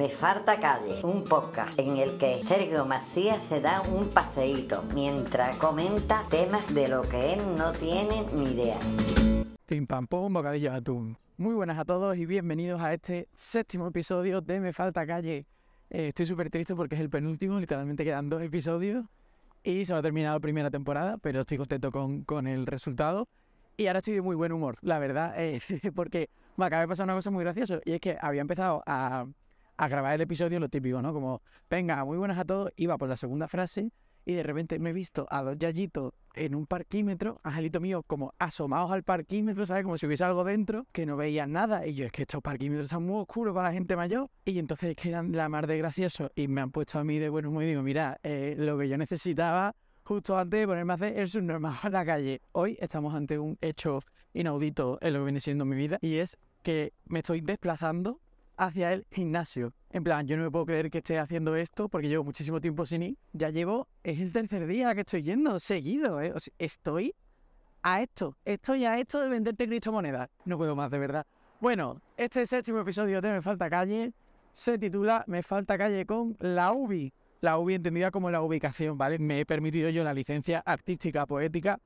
Me falta calle, un podcast en el que Sergio Macías se da un paseíto mientras comenta temas de lo que él no tiene ni idea. Tim bocadillo de atún. Muy buenas a todos y bienvenidos a este séptimo episodio de Me falta calle. Eh, estoy súper triste porque es el penúltimo, literalmente quedan dos episodios y se va a terminar la primera temporada, pero estoy contento con, el resultado. Y ahora estoy de muy buen humor, la verdad, eh, porque me acaba de pasar una cosa muy graciosa y es que había empezado a a grabar el episodio, lo típico, ¿no? Como, venga, muy buenas a todos, iba por la segunda frase y de repente me he visto a dos yayitos en un parquímetro, angelito mío, como asomados al parquímetro, ¿sabes? Como si hubiese algo dentro, que no veían nada. Y yo, es que estos parquímetros están muy oscuros para la gente mayor. Y entonces quedan que eran la mar de gracioso y me han puesto a mí de buen humor y digo, mira, eh, lo que yo necesitaba justo antes de ponerme a hacer el subnormal a la calle. Hoy estamos ante un hecho inaudito en lo que viene siendo mi vida y es que me estoy desplazando hacia el gimnasio. En plan, yo no me puedo creer que esté haciendo esto porque llevo muchísimo tiempo sin ir. Ya llevo, es el tercer día que estoy yendo seguido, ¿eh? estoy a esto, estoy a esto de venderte criptomonedas. No puedo más, de verdad. Bueno, este séptimo episodio de Me Falta Calle se titula Me Falta Calle con la UBI. La UBI entendida como la ubicación, ¿vale? Me he permitido yo la licencia artística poética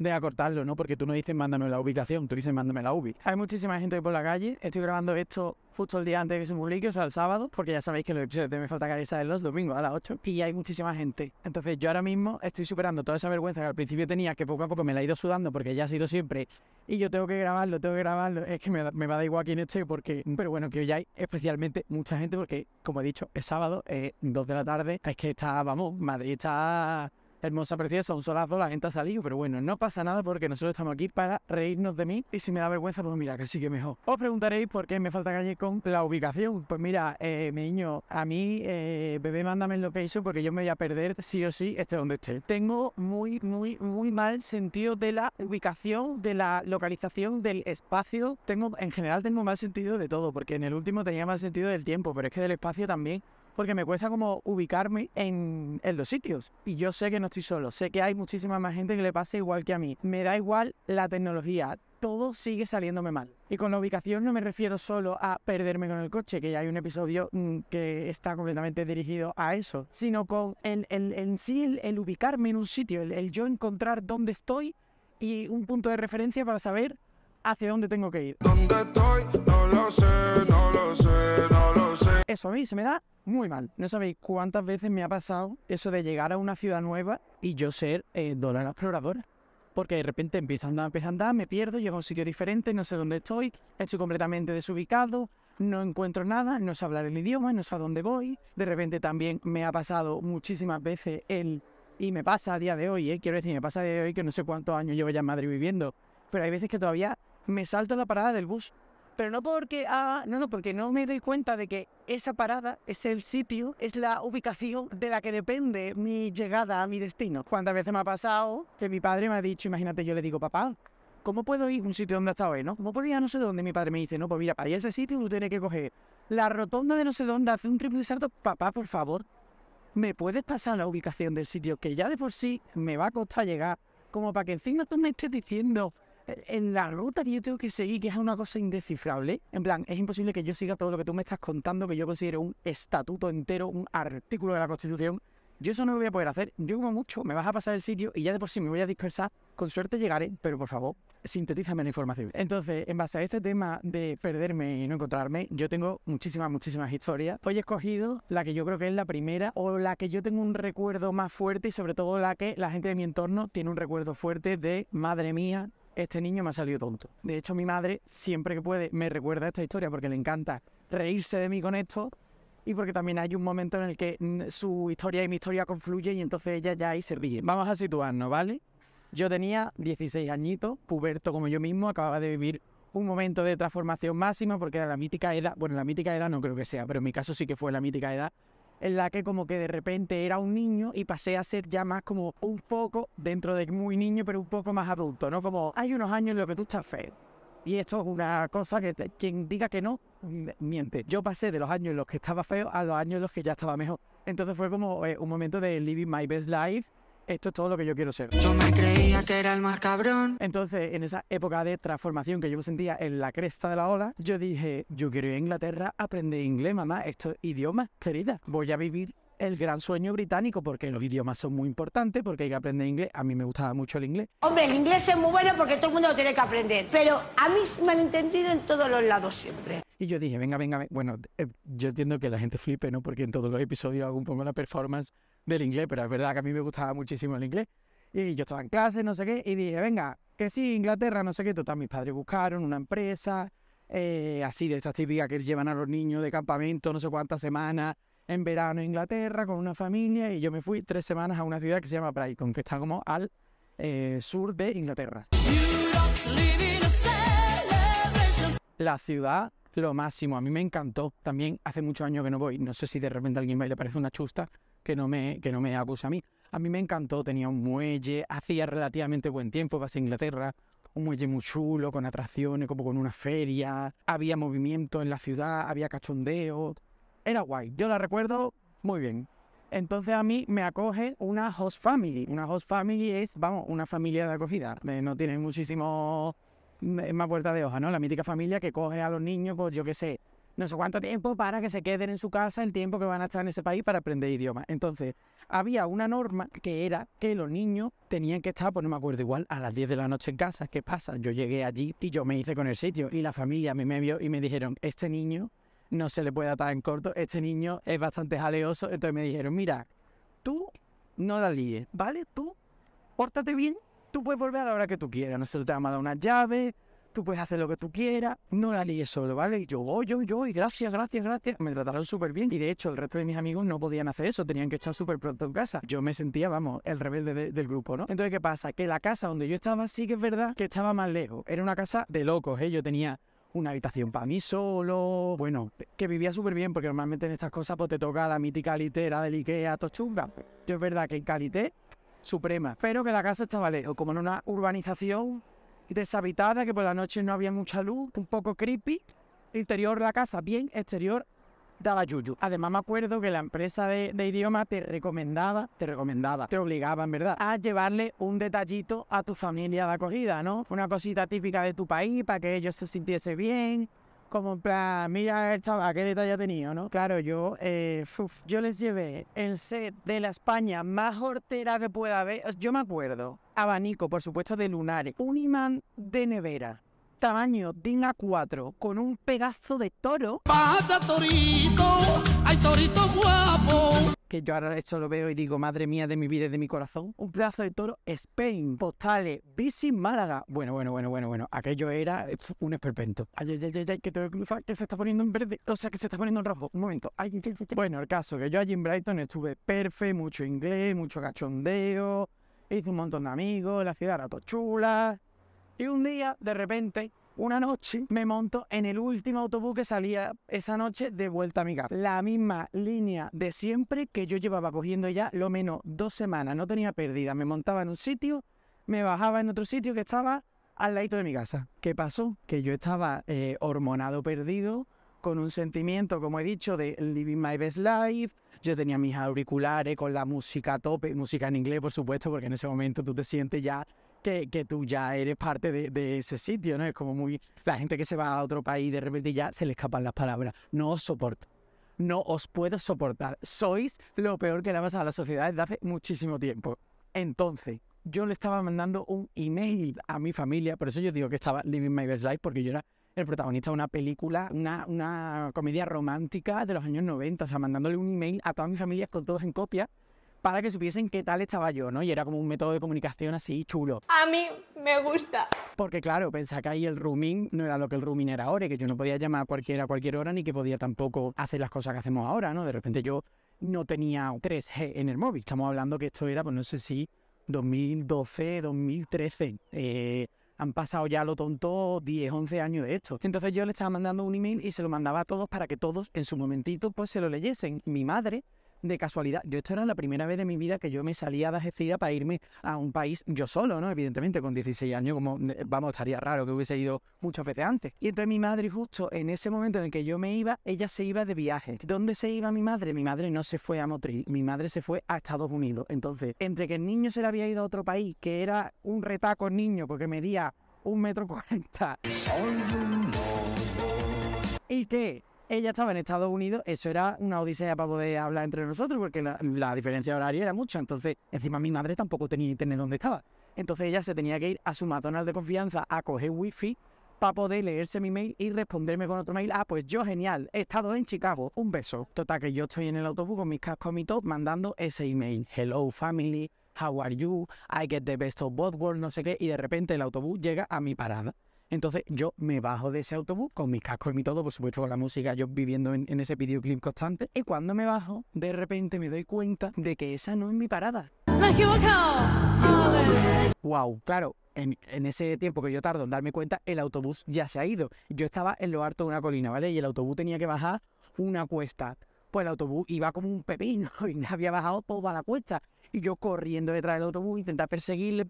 de acortarlo, ¿no? Porque tú no dices mándame la ubicación, tú dices mándame la ubi. Hay muchísima gente por la calle, estoy grabando esto justo el día antes de que se publique, o sea, el sábado, porque ya sabéis que los episodios de Me Falta Calle salen los domingos a las 8 y hay muchísima gente. Entonces yo ahora mismo estoy superando toda esa vergüenza que al principio tenía, que poco a poco me la he ido sudando porque ya ha sido siempre y yo tengo que grabarlo, tengo que grabarlo. Es que me, me va da dar igual quién esté, porque. Pero bueno, que hoy hay especialmente mucha gente, porque, como he dicho, es sábado, es 2 de la tarde. Es que está, vamos, Madrid está hermosa, preciosa, un solazo, la gente ha salido, pero bueno, no pasa nada porque nosotros estamos aquí para reírnos de mí y si me da vergüenza, pues mira, que sigue mejor. Os preguntaréis por qué me falta calle con la ubicación. Pues mira, eh, mi niño, a mí, eh, bebé, mándame que hizo porque yo me voy a perder sí o sí, esté donde esté. Tengo muy, muy, muy mal sentido de la ubicación, de la localización, del espacio. Tengo, en general, tengo mal sentido de todo porque en el último tenía mal sentido del tiempo, pero es que del espacio también porque me cuesta como ubicarme en, en los sitios. Y yo sé que no estoy solo, sé que hay muchísima más gente que le pasa igual que a mí. Me da igual la tecnología, todo sigue saliéndome mal. Y con la ubicación no me refiero solo a perderme con el coche, que ya hay un episodio mm, que está completamente dirigido a eso, sino con el, en sí el, ubicarme en un sitio, el, el yo encontrar dónde estoy y un punto de referencia para saber hacia dónde tengo que ir. ¿Dónde estoy? No lo sé, no lo sé, no lo sé eso a mí se me da muy mal. No sabéis cuántas veces me ha pasado eso de llegar a una ciudad nueva y yo ser eh, dólar exploradora. Porque de repente empiezo a andar, empiezo a andar, me pierdo, llego a un sitio diferente, no sé dónde estoy, estoy completamente desubicado, no encuentro nada, no sé hablar el idioma, no sé a dónde voy. De repente también me ha pasado muchísimas veces el... Y me pasa a día de hoy, eh, quiero decir, me pasa a día de hoy que no sé cuántos años llevo ya en Madrid viviendo, pero hay veces que todavía me salto la parada del bus pero no porque, ah, no, no, porque no me doy cuenta de que esa parada es el sitio, es la ubicación de la que depende mi llegada a mi destino. ¿Cuántas veces me ha pasado que mi padre me ha dicho, imagínate, yo le digo, papá, ¿cómo puedo ir a un sitio donde está hoy, no? ¿Cómo puedo ir a no sé dónde? Mi padre me dice, no, pues mira, para ir a ese sitio tú tienes que coger la rotonda de no sé dónde, hace un triple salto. Papá, por favor, ¿me puedes pasar la ubicación del sitio que ya de por sí me va a costar llegar? Como para que encima tú me estés diciendo en la ruta que yo tengo que seguir, que es una cosa indescifrable, en plan, es imposible que yo siga todo lo que tú me estás contando, que yo considero un estatuto entero, un artículo de la Constitución. Yo eso no lo voy a poder hacer. Yo como mucho, me vas a pasar el sitio y ya de por sí me voy a dispersar. Con suerte llegaré, pero por favor, sintetízame la información. Entonces, en base a este tema de perderme y no encontrarme, yo tengo muchísimas, muchísimas historias. Hoy he escogido la que yo creo que es la primera o la que yo tengo un recuerdo más fuerte y sobre todo la que la gente de mi entorno tiene un recuerdo fuerte de, madre mía, este niño me ha salido tonto. De hecho, mi madre siempre que puede me recuerda esta historia porque le encanta reírse de mí con esto y porque también hay un momento en el que mm, su historia y mi historia confluyen y entonces ella ya ahí se ríe. Vamos a situarnos, ¿vale? Yo tenía 16 añitos, puberto como yo mismo, acababa de vivir un momento de transformación máxima porque era la mítica edad, bueno, la mítica edad no creo que sea, pero en mi caso sí que fue la mítica edad en la que como que de repente era un niño y pasé a ser ya más como un poco, dentro de muy niño, pero un poco más adulto, ¿no? Como hay unos años en los que tú estás feo. Y esto es una cosa que quien diga que no, miente. Yo pasé de los años en los que estaba feo a los años en los que ya estaba mejor. Entonces fue como eh, un momento de living my best life esto es todo lo que yo quiero ser. Yo me creía que era el más cabrón. Entonces, en esa época de transformación que yo me sentía en la cresta de la ola, yo dije, yo quiero ir a Inglaterra, aprender inglés, mamá, estos idiomas, querida. Voy a vivir el gran sueño británico porque los idiomas son muy importantes, porque hay que aprender inglés. A mí me gustaba mucho el inglés. Hombre, el inglés es muy bueno porque todo el mundo lo tiene que aprender, pero a mí me han entendido en todos los lados siempre. Y yo dije, venga, venga, venga. bueno, eh, yo entiendo que la gente flipe, ¿no? Porque en todos los episodios hago un poco la performance del inglés, pero es verdad que a mí me gustaba muchísimo el inglés. Y yo estaba en clase, no sé qué, y dije, venga, que sí, Inglaterra, no sé qué, total, mis padres buscaron una empresa, eh, así de estas típicas que llevan a los niños de campamento no sé cuántas semanas, en verano en Inglaterra, con una familia, y yo me fui tres semanas a una ciudad que se llama Brighton, que está como al eh, sur de Inglaterra. La ciudad, lo máximo, a mí me encantó, también hace muchos años que no voy, no sé si de repente a alguien me le parece una chusta, que no me, que no me a mí. A mí me encantó, tenía un muelle, hacía relativamente buen tiempo a Inglaterra, un muelle muy chulo, con atracciones, como con una feria, había movimiento en la ciudad, había cachondeo, era guay, yo la recuerdo muy bien. Entonces a mí me acoge una host family, una host family es, vamos, una familia de acogida, eh, no tienen muchísimo mm, eh, más puerta de hoja, ¿no? La mítica familia que coge a los niños, pues yo qué sé, no sé cuánto tiempo para que se queden en su casa el tiempo que van a estar en ese país para aprender idiomas. Entonces, había una norma que era que los niños tenían que estar, pues no me acuerdo igual, a las 10 de la noche en casa. ¿Qué pasa? Yo llegué allí y yo me hice con el sitio y la familia a mí me vio y me dijeron, este niño no se le puede atar en corto, este niño es bastante jaleoso. Entonces me dijeron, mira, tú no la líes, ¿vale? Tú, pórtate bien, tú puedes volver a la hora que tú quieras. no sé, te vamos a una llave, tú puedes hacer lo que tú quieras, no la líes solo, ¿vale? Y yo, voy, yo, yo, y gracias, gracias, gracias. Me trataron súper bien. Y de hecho, el resto de mis amigos no podían hacer eso, tenían que estar súper pronto en casa. Yo me sentía, vamos, el rebelde del grupo, ¿no? Entonces, ¿qué pasa? Que la casa donde yo estaba sí que es verdad que estaba más lejos. Era una casa de locos, ¿eh? Yo tenía una habitación para mí solo. Bueno, que vivía súper bien, porque normalmente en estas cosas pues, te toca la mítica litera del Ikea, tochunga. Yo es verdad que en Calité, suprema. Pero que la casa estaba lejos. Como en una urbanización deshabitada, que por la noche no había mucha luz, un poco creepy. Interior la casa, bien, exterior, daba yuyu. Además me acuerdo que la empresa de, de, idioma te recomendaba, te recomendaba, te obligaba en verdad, a llevarle un detallito a tu familia de acogida, ¿no? Una cosita típica de tu país para que ellos se sintiesen bien, como en plan, mira qué detalle ha tenido, ¿no? Claro, yo, eh, yo les llevé el set de la España más hortera que pueda haber. Yo me acuerdo, abanico, por supuesto, de lunares, un imán de nevera, tamaño DIN A4, con un pedazo de toro. ¡Pasa, torito! ¡Ay, guapo! Que yo ahora esto lo veo y digo, madre mía de mi vida y de mi corazón. Un pedazo de toro, Spain, postales, bici, Málaga. Bueno, bueno, bueno, bueno, bueno. Aquello era eh, un esperpento. Ay, ay, ay, ay, que que que se está poniendo en verde. O sea, que se está poniendo en rojo. Un momento. Bueno, el caso, que yo allí en Brighton estuve perfecto, mucho inglés, mucho cachondeo. Hice un montón de amigos, la ciudad era todo chula, Y un día, de repente, una noche me monto en el último autobús que salía esa noche de vuelta a mi casa. La misma línea de siempre que yo llevaba cogiendo ya lo menos dos semanas. No tenía pérdida. Me montaba en un sitio, me bajaba en otro sitio que estaba al ladito de mi casa. ¿Qué pasó? Que yo estaba eh, hormonado perdido, con un sentimiento, como he dicho, de living my best life. Yo tenía mis auriculares con la música a tope, música en inglés, por supuesto, porque en ese momento tú te sientes ya que, tú ya eres parte de, ese sitio, ¿no? Es como muy... La gente que se va a otro país de repente ya se le escapan las palabras. No os soporto. No os puedo soportar. Sois lo peor que le ha pasado a la sociedad desde hace muchísimo tiempo. Entonces, yo le estaba mandando un email a mi familia, por eso yo digo que estaba Living My Best Life, porque yo era el protagonista de una película, una, comedia romántica de los años 90, o sea, mandándole un email a todas mis familias con todos en copia, para que supiesen qué tal estaba yo, ¿no? Y era como un método de comunicación así chulo. A mí me gusta. Porque claro, pensaba que ahí el rooming no era lo que el rooming era ahora, y que yo no podía llamar a cualquiera a cualquier hora, ni que podía tampoco hacer las cosas que hacemos ahora, ¿no? De repente yo no tenía 3G en el móvil. Estamos hablando que esto era, pues no sé si 2012, 2013. Eh, han pasado ya lo tonto 10, 11 años de esto. Entonces yo le estaba mandando un email y se lo mandaba a todos para que todos en su momentito pues se lo leyesen. Mi madre de casualidad. Yo esto era la primera vez de mi vida que yo me salía de Algeciras para irme a un país yo solo, ¿no? Evidentemente, con 16 años, como, eh, vamos, estaría raro que hubiese ido muchas veces antes. Y entonces mi madre, justo en ese momento en el que yo me iba, ella se iba de viaje. ¿Dónde se iba mi madre? Mi madre no se fue a Motril, mi madre se fue a Estados Unidos. Entonces, entre que el niño se le había ido a otro país, que era un retaco niño, porque medía un metro cuarenta. Y que ella estaba en Estados Unidos, eso era una odisea para poder hablar entre nosotros, porque la, diferencia horaria era mucha. Entonces, encima mi madre tampoco tenía internet donde estaba. Entonces ella se tenía que ir a su McDonald's de confianza a coger wifi para poder leerse mi email y responderme con otro mail. Ah, pues yo genial, he estado en Chicago, un beso. Total, que yo estoy en el autobús con mis cascos mi top mandando ese email. Hello family, how are you, I get the best of both worlds, no sé qué. Y de repente el autobús llega a mi parada. Entonces yo me bajo de ese autobús con mis cascos y mi todo, por supuesto con la música, yo viviendo en, ese videoclip constante. Y cuando me bajo, de repente me doy cuenta de que esa no es mi parada. Me Wow, claro, en, en, ese tiempo que yo tardo en darme cuenta, el autobús ya se ha ido. Yo estaba en lo alto de una colina, ¿vale? Y el autobús tenía que bajar una cuesta pues el autobús iba como un pepino y había bajado toda la cuesta. Y yo corriendo detrás del autobús, intentando perseguirle,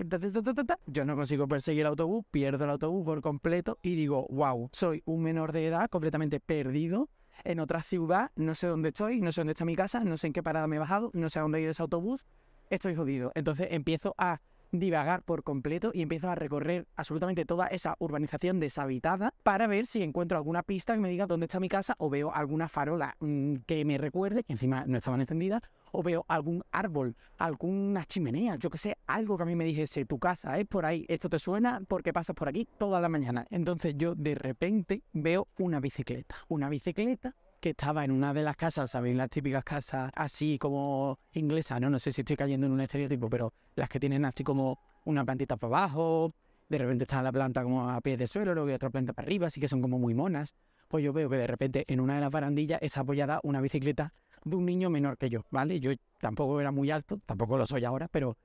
yo no consigo perseguir el autobús, pierdo el autobús por completo y digo, wow, soy un menor de edad completamente perdido en otra ciudad, no sé dónde estoy, no sé dónde está mi casa, no sé en qué parada me he bajado, no sé a dónde he ido ese autobús, estoy jodido. Entonces empiezo a divagar por completo y empiezo a recorrer absolutamente toda esa urbanización deshabitada para ver si encuentro alguna pista que me diga dónde está mi casa o veo alguna farola mm, que me recuerde, que encima no estaban encendidas, o veo algún árbol, alguna chimenea, yo que sé, algo que a mí me dijese, tu casa es por ahí, esto te suena porque pasas por aquí toda la mañana. Entonces yo de repente veo una bicicleta, una bicicleta que estaba en una de las casas, ¿sabéis? Las típicas casas así como inglesas, ¿no? No sé si estoy cayendo en un estereotipo, pero las que tienen así como una plantita para abajo, de repente está la planta como a pie de suelo, luego hay otra planta para arriba, así que son como muy monas. Pues yo veo que de repente en una de las barandillas está apoyada una bicicleta de un niño menor que yo, ¿vale? Yo tampoco era muy alto, tampoco lo soy ahora, pero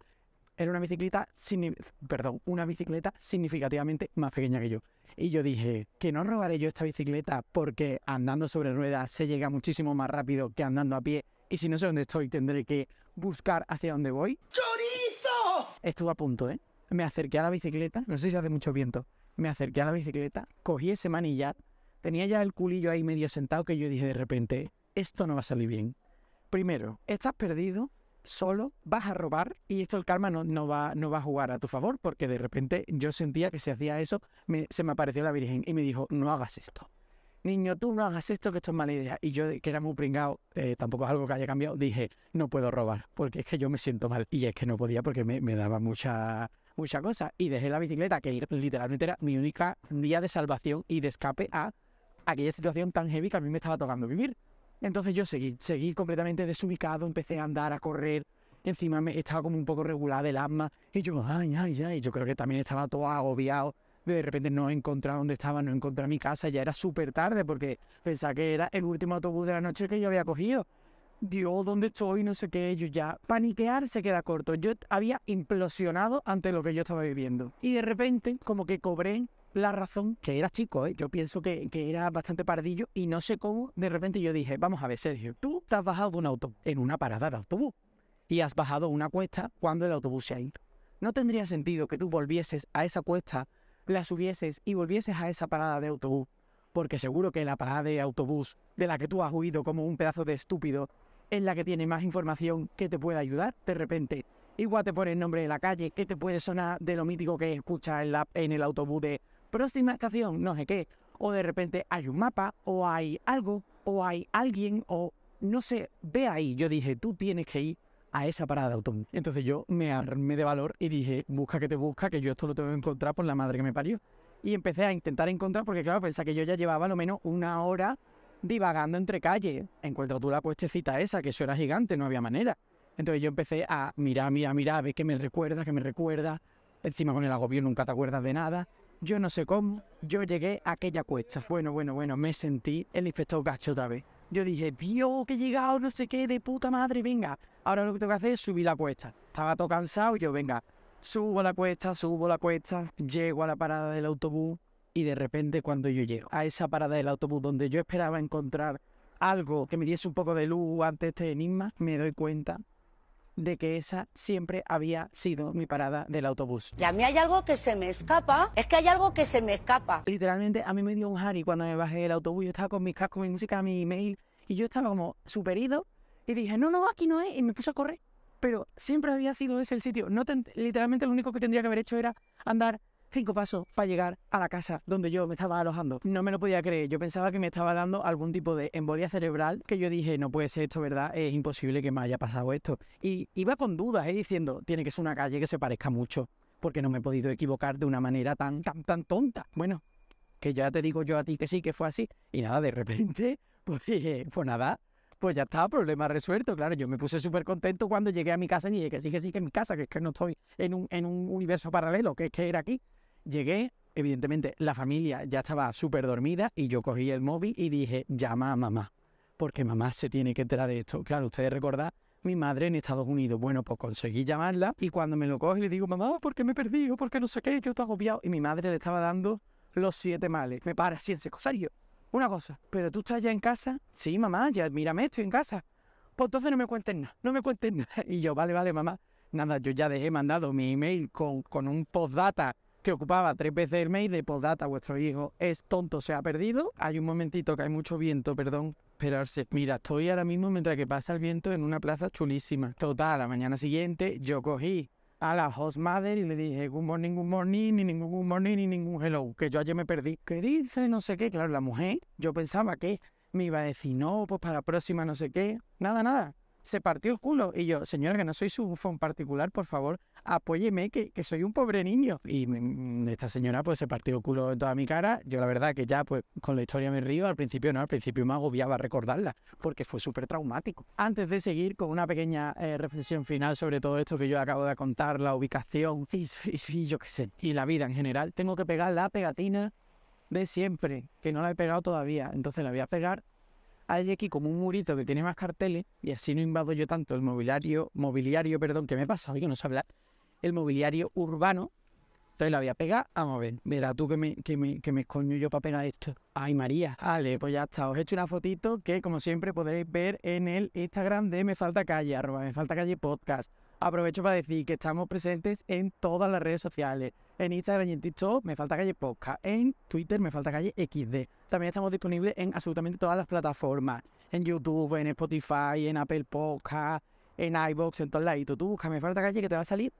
era una bicicleta, perdón, una bicicleta significativamente más pequeña que yo. Y yo dije, que no robaré yo esta bicicleta porque andando sobre ruedas se llega muchísimo más rápido que andando a pie y si no sé dónde estoy tendré que buscar hacia dónde voy. ¡Chorizo! Estuve a punto, ¿eh? Me acerqué a la bicicleta, no sé si hace mucho viento, me acerqué a la bicicleta, cogí ese manillar, tenía ya el culillo ahí medio sentado que yo dije de repente, esto no va a salir bien. Primero, estás perdido, solo, vas a robar y esto el karma no, va, no va a jugar a tu favor porque de repente yo sentía que si hacía eso se me apareció la Virgen y me dijo, no hagas esto. Niño, tú no hagas esto, que esto es mala idea. Y yo, que era muy pringado, eh, tampoco es algo que haya cambiado, dije, no puedo robar, porque es que yo me siento mal. Y es que no podía porque me, me daba mucha, mucha cosa. Y dejé la bicicleta, que literalmente era mi única día de salvación y de escape a aquella situación tan heavy que a mí me estaba tocando vivir. Entonces yo seguí, seguí completamente desubicado, empecé a andar, a correr. Encima me estaba como un poco regular el asma. Y yo, ay, ay, ay. Yo creo que también estaba todo agobiado. De repente no encontraba dónde estaba, no encontraba mi casa. Ya era súper tarde porque pensaba que era el último autobús de la noche que yo había cogido. Dios, ¿dónde estoy? No sé qué, yo ya. Paniquear se queda corto. Yo había implosionado ante lo que yo estaba viviendo. Y de repente, como que cobré la razón, que era chico, ¿eh? yo pienso que, era bastante pardillo y no sé cómo, de repente yo dije, vamos a ver, Sergio, tú te has bajado de un auto en una parada de autobús, y has bajado una cuesta cuando el autobús se ha ido. No tendría sentido que tú volvieses a esa cuesta, la subieses y volvieses a esa parada de autobús, porque seguro que la parada de autobús de la que tú has huido como un pedazo de estúpido es la que tiene más información que te pueda ayudar de repente. Igual te pone el nombre de la calle, que te puede sonar de lo mítico que escuchas en, la, en el autobús de próxima estación, no sé qué, o de repente hay un mapa, o hay algo, o hay alguien, o no sé, ve ahí. Yo dije, tú tienes que ir a esa parada de autobús. Entonces yo me armé de valor y dije, busca que te busca, que yo esto lo tengo que encontrar por la madre que me parió. Y empecé a intentar encontrar, porque claro, pensé que yo ya llevaba lo menos una hora divagando entre calles. Encuentra tú la puestecita esa, que eso era gigante, no había manera. Entonces yo empecé a mirar, mirar, mirar, a ver qué me recuerda, qué me recuerda. Encima con el agobio nunca te acuerdas de nada. Yo no sé cómo, yo llegué a aquella cuesta. Bueno, bueno, bueno, me sentí el inspector gacho otra vez. Yo dije, Dios, que he llegado, no sé qué, de puta madre, venga. Ahora lo que tengo que hacer es subir la cuesta. Estaba todo cansado y yo, venga, subo la cuesta, subo la cuesta, llego a la parada del autobús y de repente cuando yo llego a esa parada del autobús donde yo esperaba encontrar algo que me diese un poco de luz ante este enigma, me doy cuenta de que esa siempre había sido mi parada del autobús. Y a mí hay algo que se me escapa, es que hay algo que se me escapa. Literalmente a mí me dio un Harry cuando me bajé del autobús, yo estaba con mis cascos, mi música, mi email, y yo estaba como superido y dije, no, no, aquí no es, y me puse a correr. Pero siempre había sido ese el sitio. No literalmente lo único que tendría que haber hecho era andar cinco pasos para llegar a la casa donde yo me estaba alojando. No me lo podía creer, yo pensaba que me estaba dando algún tipo de embolia cerebral que yo dije, no puede ser esto, ¿verdad? Es imposible que me haya pasado esto. Y iba con dudas, ¿eh? diciendo, tiene que ser una calle que se parezca mucho, porque no me he podido equivocar de una manera tan, tan, tan tonta. Bueno, que ya te digo yo a ti que sí, que fue así. Y nada, de repente, pues dije, pues nada, pues ya está, problema resuelto. Claro, yo me puse súper contento cuando llegué a mi casa y dije que sí, que sí, que es mi casa, que es que no estoy en un, en un universo paralelo, que es que era aquí. Llegué, evidentemente la familia ya estaba súper dormida y yo cogí el móvil y dije, llama a mamá, porque mamá se tiene que enterar de esto. Claro, ustedes recordad mi madre en Estados Unidos. Bueno, pues conseguí llamarla y cuando me lo coge le digo, mamá, ¿por qué me he perdido? ¿Por qué no sé qué? Yo estoy agobiado. Y mi madre le estaba dando los siete males. Me para así en seco. una cosa, ¿pero tú estás ya en casa? Sí, mamá, ya mírame, estoy en casa. Pues entonces no me cuentes nada, no me cuentes nada. Y yo, vale, vale, mamá. Nada, yo ya dejé mandado mi email con, con un postdata que ocupaba tres veces el mail de postdata, pues, vuestro hijo es tonto, se ha perdido. Hay un momentito que hay mucho viento, perdón, esperarse. Mira, estoy ahora mismo mientras que pasa el viento en una plaza chulísima. Total, a la mañana siguiente yo cogí a la host mother y le dije good morning, good morning, ni ningún good morning, ni ningún hello, que yo ayer me perdí. ¿Qué dice? No sé qué. Claro, la mujer, yo pensaba que me iba a decir no, pues para la próxima no sé qué. Nada, nada se partió el culo. Y yo, señora, que no soy su fan particular, por favor, apóyeme, que, soy un pobre niño. Y mm, esta señora, pues se partió el culo en toda mi cara. Yo, la verdad, que ya, pues con la historia me río. Al principio no, al principio me agobiaba recordarla, porque fue súper traumático. Antes de seguir con una pequeña eh, reflexión final sobre todo esto que yo acabo de contar, la ubicación y, y yo qué sé, y la vida en general, tengo que pegar la pegatina de siempre, que no la he pegado todavía. Entonces la voy a pegar hay aquí como un murito que tiene más carteles y así no invado yo tanto el mobiliario, mobiliario, perdón, que me pasa hoy que no sé hablar, el mobiliario urbano. Entonces la voy a pegar, vamos a ver, mira tú que me, que me, que me coño yo para pegar esto. Ay María, vale, pues ya está, os he hecho una fotito que como siempre podréis ver en el Instagram de Me Falta Calle, arroba Me Falta Calle Podcast. Aprovecho para decir que estamos presentes en todas las redes sociales, en Instagram y en TikTok, Me Falta Calle Podcast. En Twitter, Me Falta Calle XD. También estamos disponibles en absolutamente todas las plataformas. En YouTube, en Spotify, en Apple Podcast, en iBox, en todos lados. Tú buscas Me Falta Calle que te va a salir,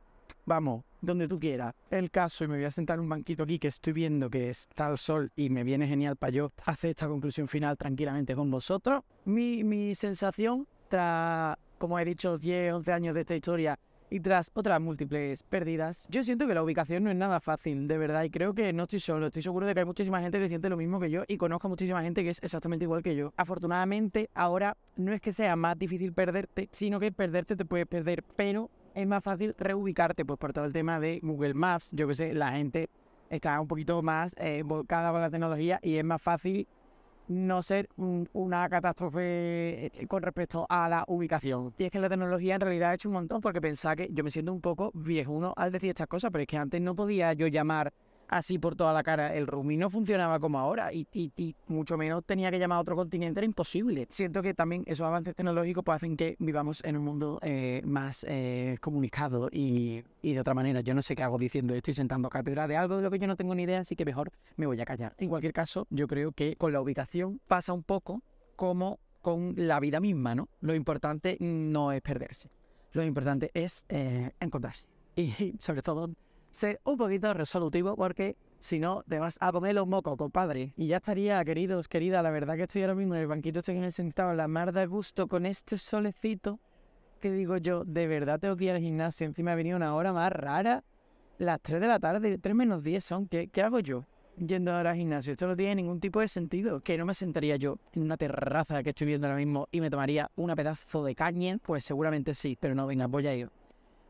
vamos, donde tú quieras. El caso, y me voy a sentar un banquito aquí que estoy viendo que está el sol y me viene genial para yo hacer esta conclusión final tranquilamente con vosotros. Mi, mi sensación tras, como he dicho, 10, 11 años de esta historia y tras otras múltiples pérdidas, yo siento que la ubicación no es nada fácil, de verdad, y creo que no estoy solo, estoy seguro de que hay muchísima gente que siente lo mismo que yo y conozco muchísima gente que es exactamente igual que yo. Afortunadamente, ahora no es que sea más difícil perderte, sino que perderte te puedes perder, pero es más fácil reubicarte, pues por todo el tema de Google Maps, yo que sé, la gente está un poquito más eh, volcada con la tecnología y es más fácil no ser una catástrofe eh, eh, con respecto a la ubicación. Y es que la tecnología en realidad ha hecho un montón, porque pensaba que yo me siento un poco viejuno al decir estas cosas, pero es que antes no podía yo llamar así por toda la cara. El Rumi no funcionaba como ahora y, mucho menos tenía que llamar a otro continente, era imposible. Siento que también esos avances tecnológicos pues, hacen que vivamos en un mundo eh, más eh, comunicado y, de otra manera. Yo no sé qué hago diciendo esto y sentando cátedra de algo de lo que yo no tengo ni idea, así que mejor me voy a callar. En cualquier caso, yo creo que con la ubicación pasa un poco como con la vida misma, ¿no? Lo importante no es perderse, lo importante es eh, encontrarse. Y sobre todo ser un poquito resolutivo porque si no te vas a poner los mocos, compadre. Y ya estaría, queridos, querida, la verdad que estoy ahora mismo en el banquito, estoy en el sentado, la mar de gusto con este solecito que digo yo, de verdad tengo que ir al gimnasio, encima ha venido una hora más rara, las 3 de la tarde, 3 menos 10 son, ¿qué, qué hago yo? Yendo ahora al gimnasio, esto no tiene ningún tipo de sentido, que no me sentaría yo en una terraza que estoy viendo ahora mismo y me tomaría un pedazo de caña, pues seguramente sí, pero no, venga, voy a ir.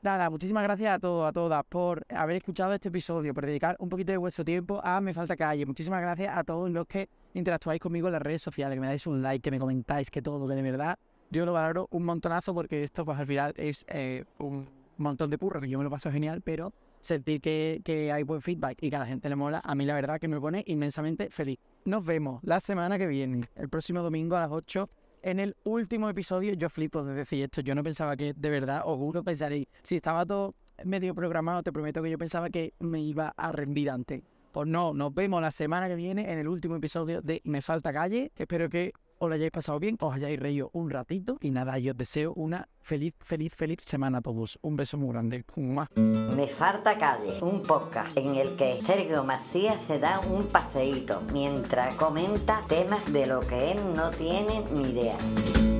Nada, muchísimas gracias a todos, a todas por haber escuchado este episodio, por dedicar un poquito de vuestro tiempo a Me Falta Calle. Muchísimas gracias a todos los que interactuáis conmigo en las redes sociales, que me dais un like, que me comentáis, que todo, que de verdad yo lo valoro un montonazo porque esto pues al final es eh, un montón de curro, que yo me lo paso genial, pero sentir que, que hay buen feedback y que a la gente le mola, a mí la verdad que me pone inmensamente feliz. Nos vemos la semana que viene, el próximo domingo a las 8 en el último episodio yo flipo de decir esto. Yo no pensaba que, de verdad, os juro, pensaréis, si estaba todo medio programado, te prometo que yo pensaba que me iba a rendir antes. Pues no, nos vemos la semana que viene en el último episodio de Me Falta Calle. Espero que os lo hayáis pasado bien, os hayáis reído un ratito y nada, yo os deseo una feliz, feliz, feliz semana a todos. Un beso muy grande. Me falta calle, un podcast en el que Sergio Macías se da un paseíto mientras comenta temas de lo que él no tiene ni idea.